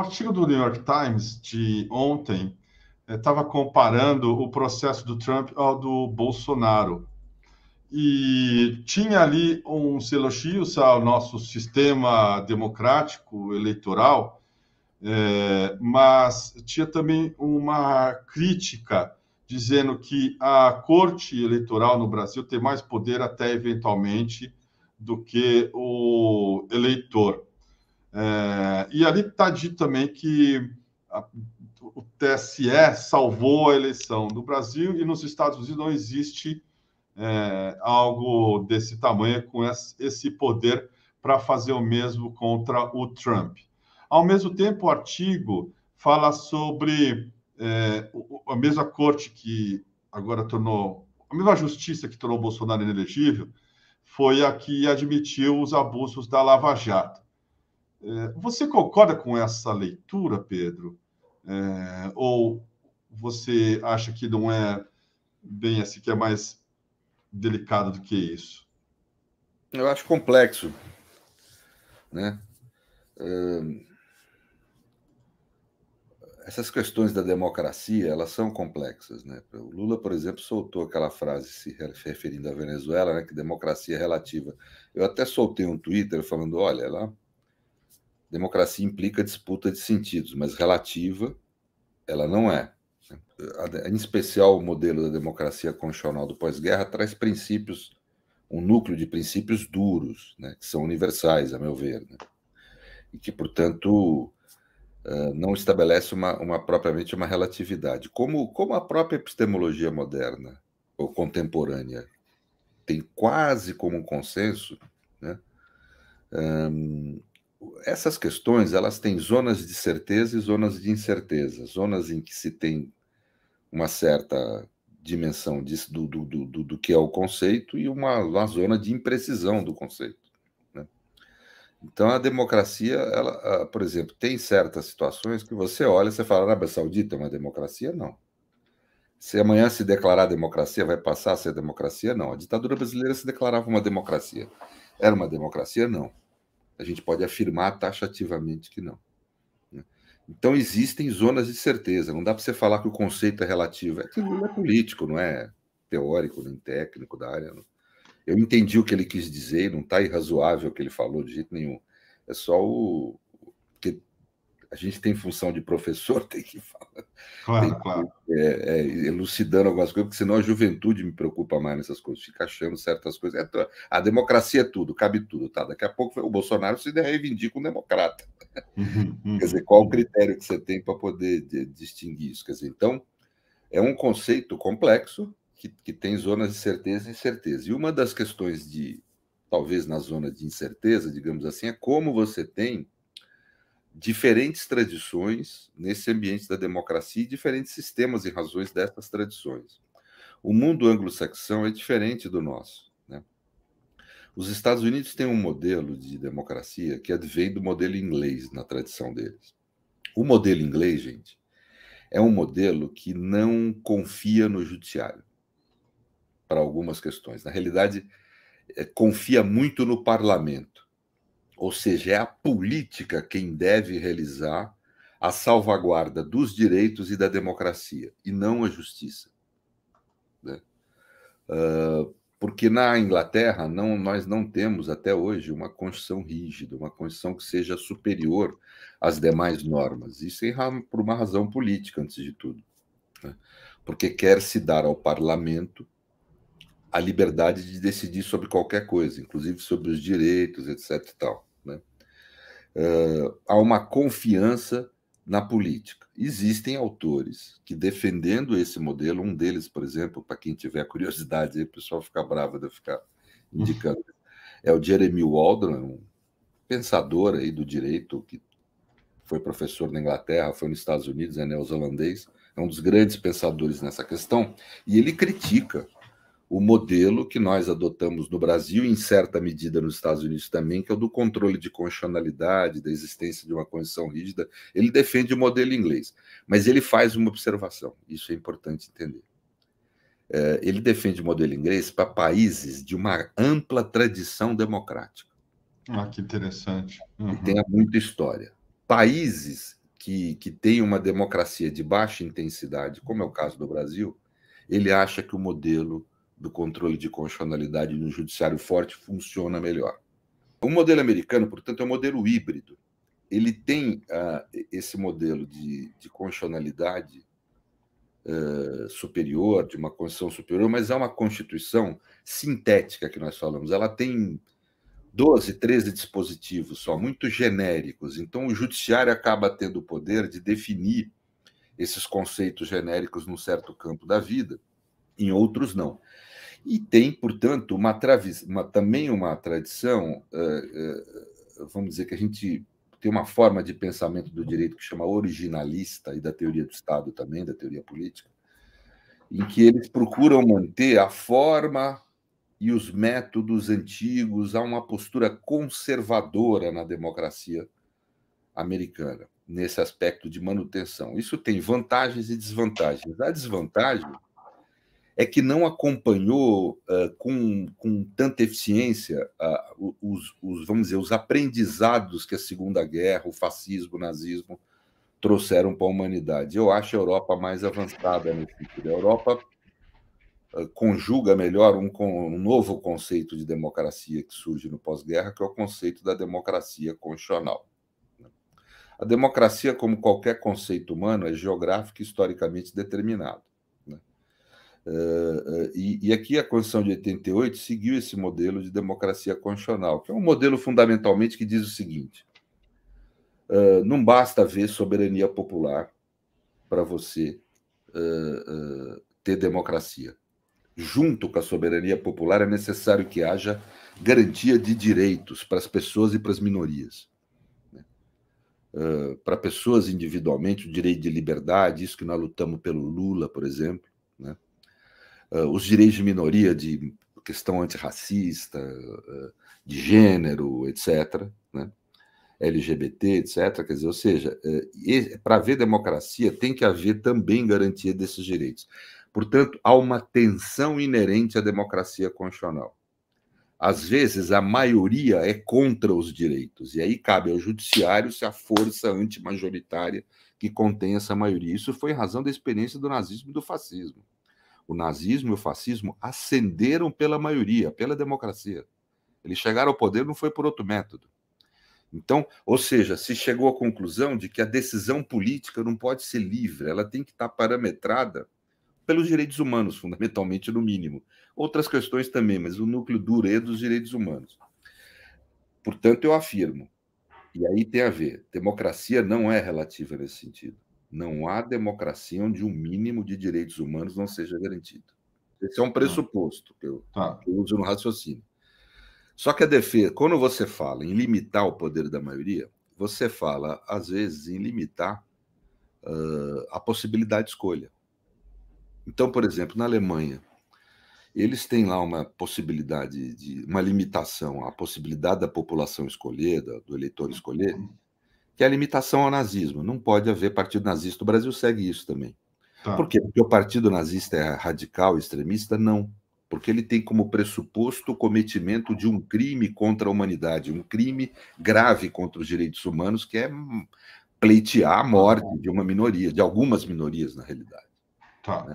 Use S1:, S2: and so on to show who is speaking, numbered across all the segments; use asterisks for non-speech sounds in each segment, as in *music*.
S1: um artigo do New York Times de ontem estava eh, comparando o processo do Trump ao do Bolsonaro. E tinha ali uns elogios ao nosso sistema democrático eleitoral, é, mas tinha também uma crítica dizendo que a corte eleitoral no Brasil tem mais poder até eventualmente do que o eleitor. É, e ali está dito também que a, o TSE salvou a eleição do Brasil e nos Estados Unidos não existe é, algo desse tamanho com esse poder para fazer o mesmo contra o Trump. Ao mesmo tempo, o artigo fala sobre é, a mesma corte que agora tornou, a mesma justiça que tornou Bolsonaro inelegível, foi a que admitiu os abusos da Lava Jato. É, você concorda com essa leitura, Pedro? É, ou você acha que não é bem assim, que é mais delicado do que isso? Eu acho complexo, né? É,
S2: essas questões da democracia, elas são complexas, né? O Lula, por exemplo, soltou aquela frase se referindo à Venezuela, né? Que democracia relativa. Eu até soltei um Twitter falando, olha, lá democracia implica disputa de sentidos, mas relativa ela não é. Em especial, o modelo da democracia constitucional do pós-guerra traz princípios, um núcleo de princípios duros, né, que são universais, a meu ver, né, e que, portanto, eh, não estabelece uma, uma, propriamente uma relatividade. Como, como a própria epistemologia moderna ou contemporânea tem quase como um consenso, né, eh, essas questões elas têm zonas de certeza e zonas de incerteza, zonas em que se tem uma certa dimensão do, do, do, do que é o conceito e uma, uma zona de imprecisão do conceito. Né? Então, a democracia, ela, por exemplo, tem certas situações que você olha e você fala, Arábia ah, Saudita é uma democracia? Não. Se amanhã se declarar democracia, vai passar a ser democracia? Não. A ditadura brasileira se declarava uma democracia. Era uma democracia? Não. A gente pode afirmar taxativamente que não. Né? Então existem zonas de certeza. Não dá para você falar que o conceito é relativo. É que não é político, não é teórico, nem técnico da área. Não. Eu entendi o que ele quis dizer, não está irrazoável o que ele falou de jeito nenhum. É só o, a gente tem função de professor, *laughs* tem que falar. Claro, tem que, claro. É, é, elucidando algumas coisas, porque senão a juventude me preocupa mais nessas coisas, fica achando certas coisas. É, a democracia é tudo, cabe tudo, tá? Daqui a pouco o Bolsonaro se reivindica um democrata. Uhum, *laughs* uhum. Quer dizer, qual o critério que você tem para poder de, distinguir isso? Quer dizer, então, é um conceito complexo que, que tem zonas de certeza e incerteza. E uma das questões de, talvez na zona de incerteza, digamos assim, é como você tem diferentes tradições nesse ambiente da democracia e diferentes sistemas e razões dessas tradições. O mundo anglo-saxão é diferente do nosso. Né? Os Estados Unidos têm um modelo de democracia que advém do modelo inglês na tradição deles. O modelo inglês, gente, é um modelo que não confia no judiciário para algumas questões. Na realidade, é, confia muito no parlamento ou seja, é a política quem deve realizar a salvaguarda dos direitos e da democracia, e não a justiça. Né? Uh, porque na Inglaterra não, nós não temos até hoje uma constituição rígida, uma constituição que seja superior às demais normas. Isso é por uma razão política, antes de tudo, né? porque quer se dar ao parlamento a liberdade de decidir sobre qualquer coisa, inclusive sobre os direitos, etc. E tal há uma confiança na política. Existem autores que, defendendo esse modelo, um deles, por exemplo, para quem tiver curiosidade, aí o pessoal fica bravo de eu ficar indicando, *laughs* é o Jeremy Waldron, um pensador aí do direito, que foi professor na Inglaterra, foi nos Estados Unidos, é neozelandês, é um dos grandes pensadores nessa questão, e ele critica o modelo que nós adotamos no Brasil, em certa medida nos Estados Unidos também, que é o do controle de constitucionalidade, da existência de uma condição rígida. Ele defende o modelo inglês, mas ele faz uma observação, isso é importante entender. É, ele defende o modelo inglês para países de uma ampla tradição democrática.
S1: Ah, que interessante. Uhum. E tem
S2: muita história. Países que, que têm uma democracia de baixa intensidade, como é o caso do Brasil, ele acha que o modelo do controle de constitucionalidade no judiciário forte funciona melhor. O modelo americano, portanto, é um modelo híbrido. Ele tem uh, esse modelo de, de constitucionalidade uh, superior, de uma Constituição superior, mas é uma Constituição sintética que nós falamos. Ela tem 12, 13 dispositivos só, muito genéricos. Então, o judiciário acaba tendo o poder de definir esses conceitos genéricos num certo campo da vida, em outros não. E tem, portanto, uma, uma também uma tradição, uh, uh, vamos dizer que a gente tem uma forma de pensamento do direito que chama originalista e da teoria do Estado também, da teoria política, em que eles procuram manter a forma e os métodos antigos a uma postura conservadora na democracia americana, nesse aspecto de manutenção. Isso tem vantagens e desvantagens. A desvantagem é que não acompanhou uh, com, com tanta eficiência uh, os, os, vamos dizer, os aprendizados que a Segunda Guerra, o fascismo, o nazismo trouxeram para a humanidade. Eu acho a Europa mais avançada no futuro. A Europa uh, conjuga melhor um, um, novo conceito de democracia que surge no pós-guerra, que é o conceito da democracia constitucional. Né? A democracia, como qualquer conceito humano, é geográfica e historicamente determinado eh, eh, e, e aqui a Constituição de 88 seguiu esse modelo de democracia constitucional, que é um modelo fundamentalmente que diz o seguinte: Uh, não basta ver soberania popular para você uh, uh, ter democracia. Junto com a soberania popular, é necessário que haja garantia de direitos para as pessoas e para as minorias. Né? para pessoas individualmente, o direito de liberdade, isso que nós lutamos pelo Lula, por exemplo. Ah, os direitos de minoria, de questão antirracista, ah, de gênero, etc., né? LGBT, etc. Quer dizer, ou seja, eh, para haver democracia tem que haver também garantia desses direitos. Portanto, há uma tensão inerente à democracia constitucional. Às vezes, a maioria é contra os direitos, e aí cabe ao judiciário se a força antimajoritária que contém essa maioria. Isso foi em razão da experiência do nazismo e do fascismo o nazismo e o fascismo ascenderam pela maioria, pela democracia. Eles chegaram ao poder não foi por outro método. Então, ou seja, se chegou à conclusão de que a decisão política não pode ser livre, ela tem que estar parametrada pelos direitos humanos, fundamentalmente, no mínimo. Outras questões também, mas o núcleo duro é dos direitos humanos. Portanto, eu afirmo, e aí tem a ver, democracia não é relativa nesse sentido. Não há democracia onde o um mínimo de direitos humanos não seja garantido. Esse é um tá. pressuposto que eu, ah. eu uso no raciocínio. Só que a defesa, quando você fala em limitar o poder da maioria, você fala, às vezes, em limitar uh, a possibilidade de escolha. Então, por exemplo, na Alemanha, eles têm lá uma possibilidade de uma limitação à possibilidade da população escolher, do eleitor uhum. escolher, que é a limitação ao nazismo. Não pode haver partido nazista. O Brasil segue isso também. Tá. Por quê? Porque o partido nazista é radical, extremista? Não. Porque ele tem como pressuposto o cometimento de um crime contra a humanidade, um crime grave contra os direitos humanos, que é pleitear a morte de uma minoria, de algumas minorias, na realidade. Tá. Né?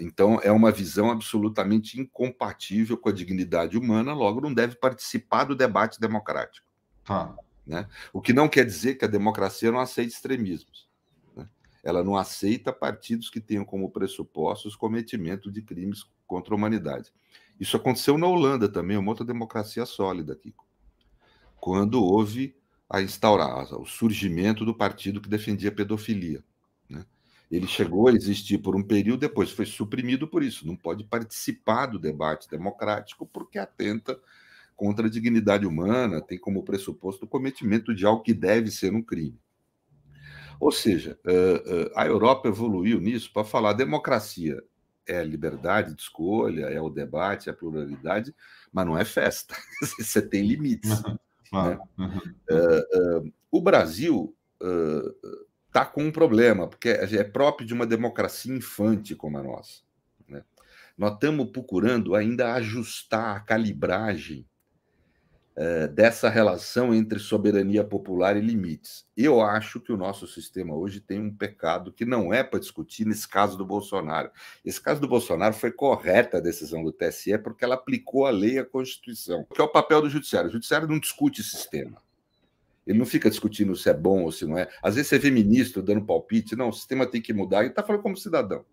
S2: Então, é uma visão absolutamente incompatível com a dignidade humana, logo não deve participar do debate democrático. Tá. Né? O que não quer dizer que a democracia não aceite extremismos. Né? Ela não aceita partidos que tenham como pressupostos o cometimento de crimes contra a humanidade. Isso aconteceu na Holanda também, uma outra democracia sólida, aqui, quando houve a instaurar o surgimento do partido que defendia a pedofilia. Né? Ele chegou a existir por um período, depois foi suprimido por isso. Não pode participar do debate democrático porque atenta contra a dignidade humana, tem como pressuposto o cometimento de algo que deve ser um crime. Ou seja, eh, eh, a Europa evoluiu nisso para falar democracia é a liberdade de escolha, é o debate, é a pluralidade, mas não é festa. *laughs* Você tem limites. Uhum, né? uhum. o Brasil está com um problema, porque é, é próprio de uma democracia infante como a nossa. Né? Nós estamos procurando ainda ajustar a calibragem é, dessa relação entre soberania popular e limites. Eu acho que o nosso sistema hoje tem um pecado que não é para discutir nesse caso do Bolsonaro. Esse caso do Bolsonaro foi correta a decisão do TSE porque ela aplicou a lei a Constituição, que é o papel do judiciário. O judiciário não discute sistema. Ele não fica discutindo se é bom ou se não é. Às vezes você vê ministro dando palpite, não, o sistema tem que mudar. Ele está falando como cidadão.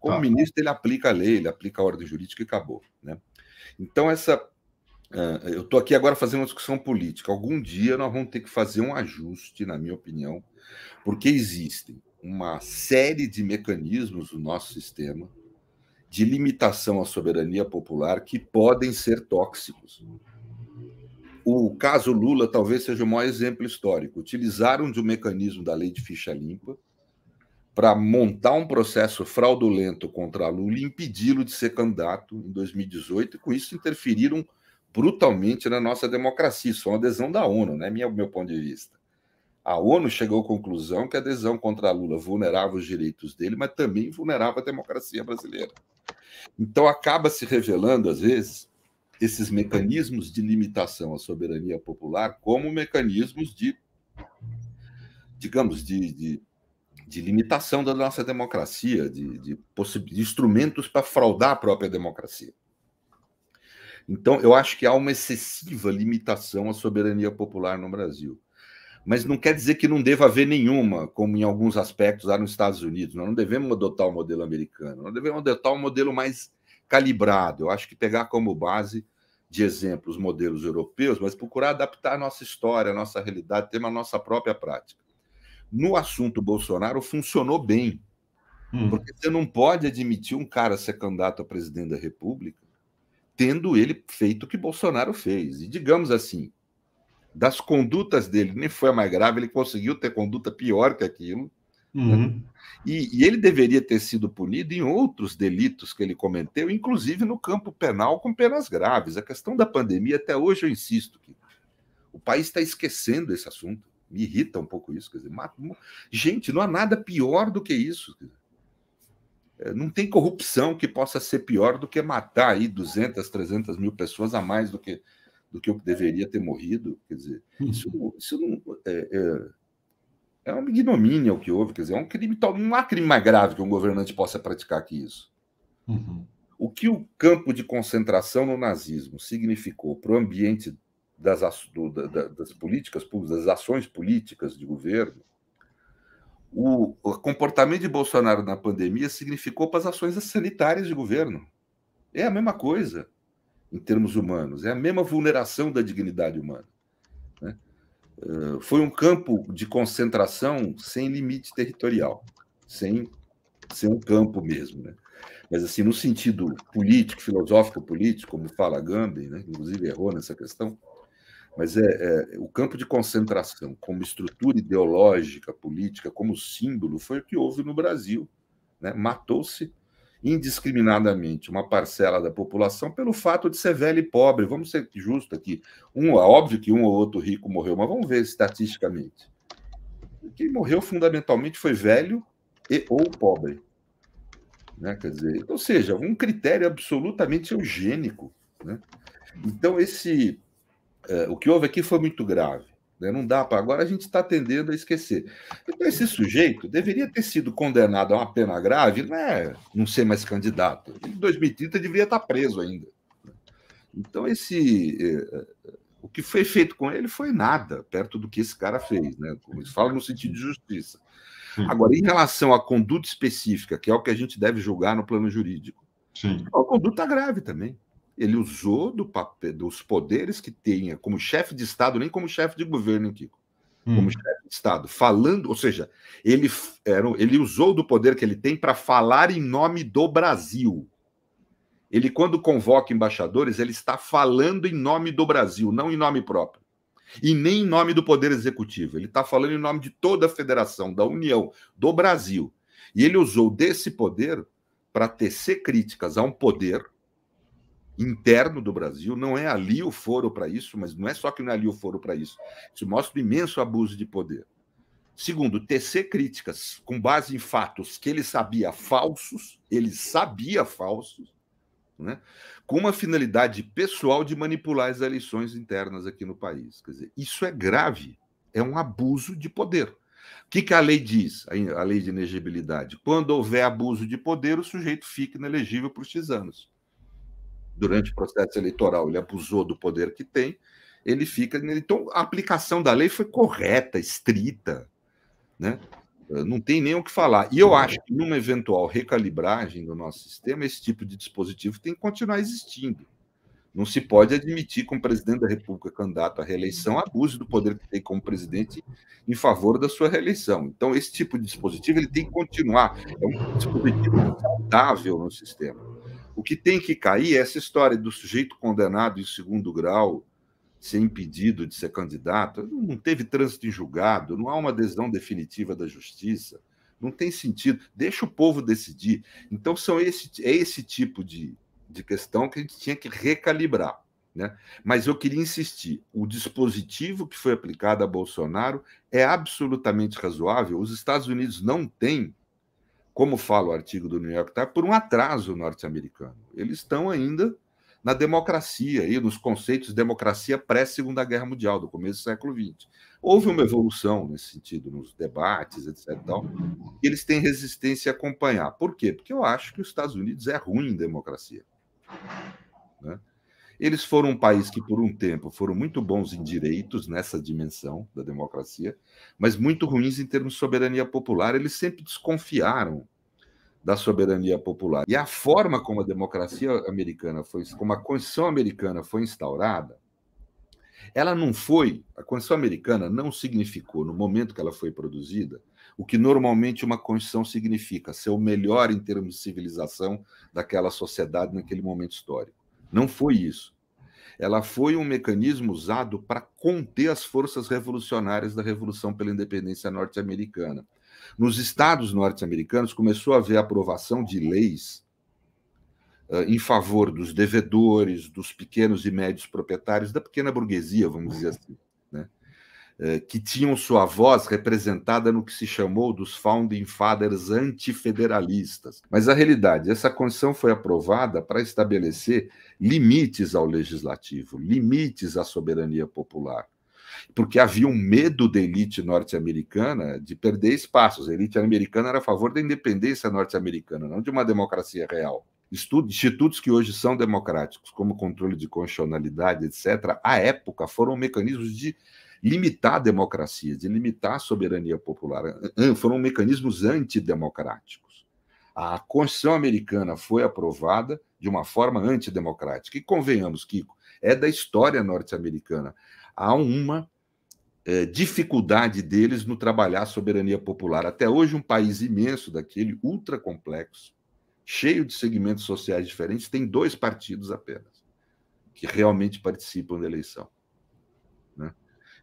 S2: Como ah. ministro, ele aplica a lei, ele aplica a ordem jurídica e acabou. Né? Então, essa é, eu estou aqui agora fazendo uma discussão política. Algum dia nós vamos ter que fazer um ajuste, na minha opinião, porque existem uma série de mecanismos do nosso sistema de limitação à soberania popular que podem ser tóxicos. O caso Lula talvez seja o maior exemplo histórico. Utilizaram de um mecanismo da lei de ficha limpa para montar um processo fraudulento contra Lula e impedi-lo de ser candidato em 2018, e com isso interferiram brutalmente na nossa democracia. Isso é uma adesão da ONU, né? Minha, meu ponto de vista. A ONU chegou à conclusão que a adesão contra a Lula vulnerava os direitos dele, mas também vulnerava a democracia brasileira. Então acaba se revelando, às vezes, esses mecanismos de limitação à soberania popular como mecanismos de, digamos, de, de, de limitação da nossa democracia, de, de, de instrumentos para fraudar a própria democracia. Então, eu acho que há uma excessiva limitação à soberania popular no Brasil. Mas não quer dizer que não deva haver nenhuma, como em alguns aspectos há nos Estados Unidos. Nós não devemos adotar o um modelo americano, nós devemos adotar um modelo mais calibrado. Eu acho que pegar como base de exemplo os modelos europeus, mas procurar adaptar a nossa história, a nossa realidade, ter uma nossa própria prática. No assunto Bolsonaro, funcionou bem. Hum. Porque você não pode admitir um cara ser candidato a presidente da República tendo ele feito o que Bolsonaro fez. E digamos assim, das condutas dele, nem foi a mais grave, ele conseguiu ter conduta pior que aquilo. Né? Uhum. Né? E, e, ele deveria ter sido punido em outros delitos que ele cometeu, inclusive no campo penal com penas graves. A questão da pandemia, até hoje eu insisto que o país está esquecendo esse assunto. Me irrita um pouco isso. Quer dizer, gente, não há nada pior do que isso. Quer dizer. É, não tem corrupção que possa ser pior do que matar aí 200, 300 mil pessoas a mais do que do que eu deveria ter morrido. Quer dizer, uhum. isso, isso não, é, é, é, uma ignomínia o que houve. Quer dizer, é um crime, não há crime mais grave que um governante possa praticar que isso. Uhum. O que o campo de concentração no nazismo significou para o ambiente das, do, da, das políticas públicas, das ações políticas de governo, o, comportamento de Bolsonaro na pandemia significou para as ações sanitárias de governo. É a mesma coisa em termos humanos, é a mesma vulneração da dignidade humana. Né? Ah, foi um campo de concentração sem limite territorial, sem ser um campo mesmo, né? Mas assim, no sentido político, filosófico político, como fala Gandhi, né? inclusive errou nessa questão, mas é, é, o campo de concentração, como estrutura ideológica, política, como símbolo, foi o que houve no Brasil. Né? Matou-se indiscriminadamente uma parcela da população pelo fato de ser velho e pobre. Vamos ser justos aqui. Um, óbvio que um ou outro rico morreu, mas vamos ver estatisticamente. Quem morreu fundamentalmente foi velho e ou pobre. Né? Quer dizer, ou seja, um critério absolutamente eugênico. Né? Então, esse o que houve aqui foi muito grave. Né? Não dá para. Agora a gente está tendendo a esquecer. Então, esse sujeito deveria ter sido condenado a uma pena grave, não é não ser mais candidato. Em 2030 deveria estar tá preso ainda. Então, esse. Eh, eh, o que foi feito com ele foi nada, perto do que esse cara fez, né? Como eles falam no sentido de justiça. Agora, em relação à conduta específica, que é o que a gente deve julgar no plano jurídico, Sim. a conduta grave também ele usou do papel, dos poderes que tinha como chefe de Estado, nem como chefe de governo, Kiko, hum. como chefe de Estado, falando, ou seja, ele, era, ele usou do poder que ele tem para falar em nome do Brasil. Ele, quando convoca embaixadores, ele está falando em nome do Brasil, não em nome próprio. E nem em nome do Poder Executivo. Ele está falando em nome de toda a federação, da União, do Brasil. E ele usou desse poder para tecer críticas a um poder interno do Brasil, não é ali o foro para isso, mas não é só que não é ali o foro para isso. Isso mostra o um imenso abuso de poder. Segundo, tecer críticas com base em fatos que ele sabia falsos, ele sabia falsos, né? com uma finalidade pessoal de manipular as eleições internas aqui no país. Quer dizer, isso é grave, é um abuso de poder. O que, que a lei diz, a lei de inegibilidade? Quando houver abuso de poder, o sujeito fica inelegível por X anos durante o processo eleitoral, ele abusou do poder que tem, ele fica. Então, a aplicação da lei foi correta, estrita, né? Não tem nem o que falar. E eu uhum. acho que numa eventual recalibragem do nosso sistema, esse tipo de dispositivo tem que continuar existindo. Não se pode admitir que um presidente da República candidato à reeleição abuse do poder que tem como presidente em favor da sua reeleição. Então, esse tipo de dispositivo ele tem que continuar. É um dispositivo saudável no sistema. O que tem que cair é essa história do sujeito condenado em segundo grau ser impedido de ser candidato. Não teve trânsito em julgado, não há uma decisão definitiva da justiça. Não tem sentido. Deixa o povo decidir. Então, são esse, é esse tipo de, de questão que a gente tinha que recalibrar. Né? Mas eu queria insistir: o dispositivo que foi aplicado a Bolsonaro é absolutamente razoável. Os Estados Unidos não têm como fala o artigo do New York Times, por um atraso norte-americano. Eles estão ainda na democracia e nos conceitos de democracia pré-Segunda Guerra Mundial, do começo do século XX. Houve uma evolução nesse sentido, nos debates, etc. Tal, e eles têm resistência a acompanhar. Por quê? Porque eu acho que os Estados Unidos é ruim em democracia. Né? Eles foram um país que, por um tempo, foram muito bons em direitos nessa dimensão da democracia, mas muito ruins em termos de soberania popular. Eles sempre desconfiaram da soberania popular. E a forma como a democracia americana foi, como a Constituição americana foi instaurada, ela não foi, a Constituição americana não significou, no momento que ela foi produzida, o que normalmente uma Constituição significa, ser o melhor em termos de civilização daquela sociedade naquele momento histórico. Não foi isso. Ela foi um mecanismo usado para conter as forças revolucionárias da Revolução pela Independência Norte-Americana. Nos estados norte-americanos começou a haver aprovação de leis uh, em favor dos devedores, dos pequenos e médios proprietários, da pequena burguesia, vamos dizer assim. Eh, que tinham sua voz representada no que se chamou dos Founding Fathers antifederalistas. Mas a realidade, essa condição foi aprovada para estabelecer limites ao legislativo, limites à soberania popular. Porque havia um medo da elite norte-americana de perder espaços. A elite americana era a favor da independência norte-americana, não de uma democracia real. Estudos, institutos que hoje são democráticos, como controle de constitucionalidade, etc., à época foram mecanismos de limitar a democracia, de limitar a soberania popular. Foram mecanismos antidemocráticos. A Constituição americana foi aprovada de uma forma antidemocrática. E convenhamos, Kiko, é da história norte-americana. Há uma é, dificuldade deles no trabalhar a soberania popular. Até hoje, um país imenso daquele, ultra complexo, cheio de segmentos sociais diferentes, tem dois partidos apenas que realmente participam da eleição. Né?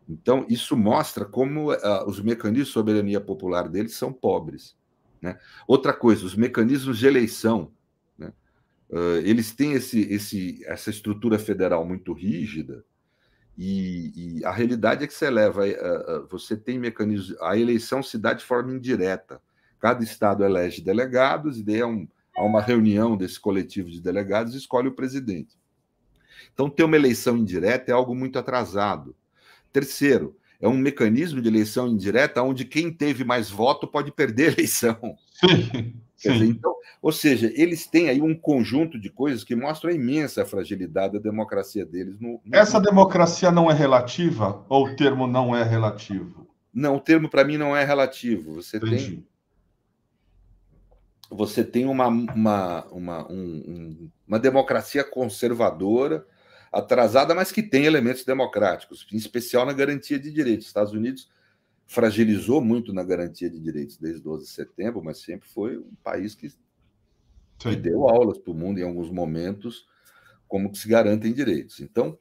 S2: Então, isso mostra como uh, os mecanismos de soberania popular deles são pobres. Né? Outra coisa, os mecanismos de eleição. Né? Uh, eles têm esse, esse, essa estrutura federal muito rígida, e, e a realidade é que você leva, uh, você tem mecanismos. A eleição se dá de forma indireta. Cada estado elege delegados, e daí há, um, há uma reunião desse coletivo de delegados e escolhe o presidente. Então, ter uma eleição indireta é algo muito atrasado. Terceiro, é um mecanismo de eleição indireta onde quem teve mais voto pode perder a eleição. Sim.
S1: *laughs* Dizer, então,
S2: ou seja, eles têm aí um conjunto de coisas que mostram a imensa fragilidade da democracia deles. No,
S1: no... Essa democracia não é relativa ou o termo não é relativo? Não, o termo para mim não é relativo. Você Entendi. tem
S2: você tem uma, uma, uma, um, uma democracia conservadora atrasada, mas que tem elementos democráticos, em especial na garantia de direitos. Estados Unidos fragilizou muito na garantia de direitos desde 12 de setembro, mas sempre foi um país que, que deu aulas para o mundo em alguns momentos como que se garantem direitos. Então,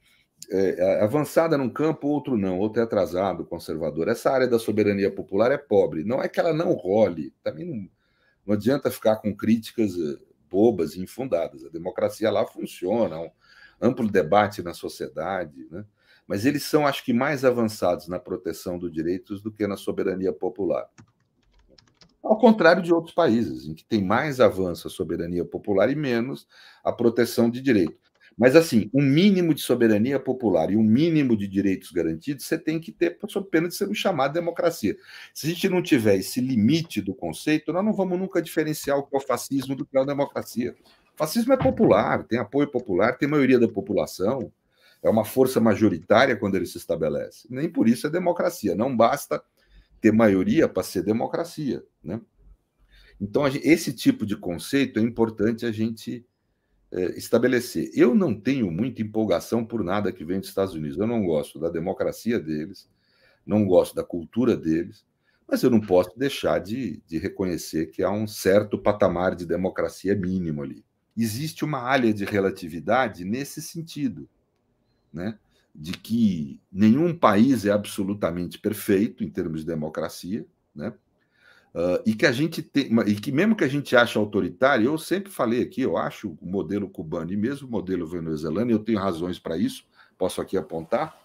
S2: é, é, avançada num campo, outro não, outro é atrasado, conservador. Essa área da soberania popular é pobre. Não é que ela não role, também não, não adianta ficar com críticas eh, bobas e infundadas. A democracia lá funciona, amplo debate na sociedade, né? mas eles são, acho que, mais avançados na proteção dos direitos do que na soberania popular. Ao contrário de outros países, em que tem mais avanço a soberania popular e menos a proteção de direitos. Mas, assim, um mínimo de soberania popular e um mínimo de direitos garantidos você tem que ter, sob pena de ser chamado democracia. Se a gente não tiver esse limite do conceito, nós não vamos nunca diferenciar o que é o fascismo do que é a democracia. Fascismo é popular, tem apoio popular, tem maioria da população, é uma força majoritária quando ele se estabelece. Nem por isso é democracia. Não basta ter maioria para ser democracia, né? Então, esse tipo de conceito é importante a gente é, estabelecer. Eu não tenho muita empolgação por nada que vem dos Estados Unidos. Eu não gosto da democracia deles, não gosto da cultura deles, mas eu não posso deixar de, de reconhecer que há um certo patamar de democracia mínimo ali existe uma área de relatividade nesse sentido, né? de que nenhum país é absolutamente perfeito em termos de democracia, né? Uh, e que a gente tem, e que mesmo que a gente ache autoritário, eu sempre falei aqui, eu acho o modelo cubano e mesmo o modelo venezuelano, eu tenho razões para isso, posso aqui apontar.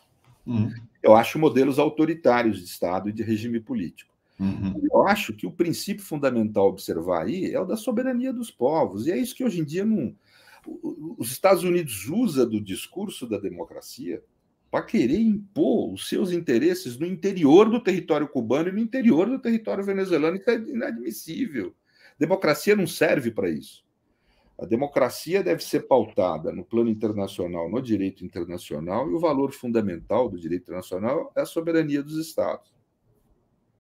S2: Hum. Eu acho modelos autoritários de Estado e de regime político. Uhum. Eu acho que o princípio fundamental a observar aí é o da soberania dos povos, e é isso que hoje em dia não. Os Estados Unidos usa do discurso da democracia para querer impor os seus interesses no interior do território cubano e no interior do território venezuelano. Isso é inadmissível. Democracia não serve para isso. A democracia deve ser pautada no plano internacional, no direito internacional, e o valor fundamental do direito internacional é a soberania dos Estados.